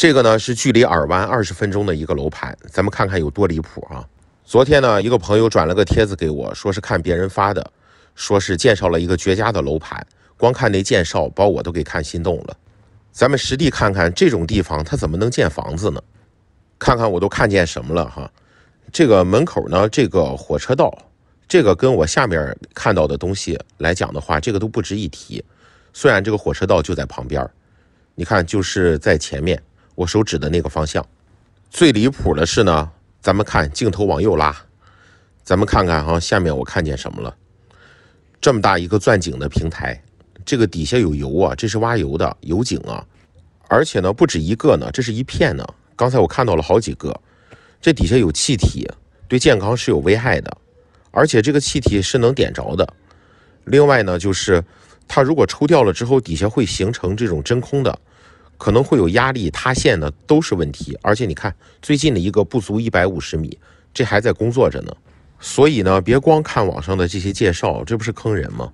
这个呢是距离耳湾二十分钟的一个楼盘，咱们看看有多离谱啊！昨天呢，一个朋友转了个帖子给我，说是看别人发的，说是介绍了一个绝佳的楼盘。光看那介绍，把我都给看心动了。咱们实地看看这种地方，它怎么能建房子呢？看看我都看见什么了哈！这个门口呢，这个火车道，这个跟我下面看到的东西来讲的话，这个都不值一提。虽然这个火车道就在旁边，你看就是在前面。我手指的那个方向，最离谱的是呢，咱们看镜头往右拉，咱们看看哈，下面我看见什么了？这么大一个钻井的平台，这个底下有油啊，这是挖油的油井啊，而且呢不止一个呢，这是一片呢。刚才我看到了好几个，这底下有气体，对健康是有危害的，而且这个气体是能点着的。另外呢，就是它如果抽掉了之后，底下会形成这种真空的。可能会有压力塌陷呢，都是问题。而且你看，最近的一个不足一百五十米，这还在工作着呢。所以呢，别光看网上的这些介绍，这不是坑人吗？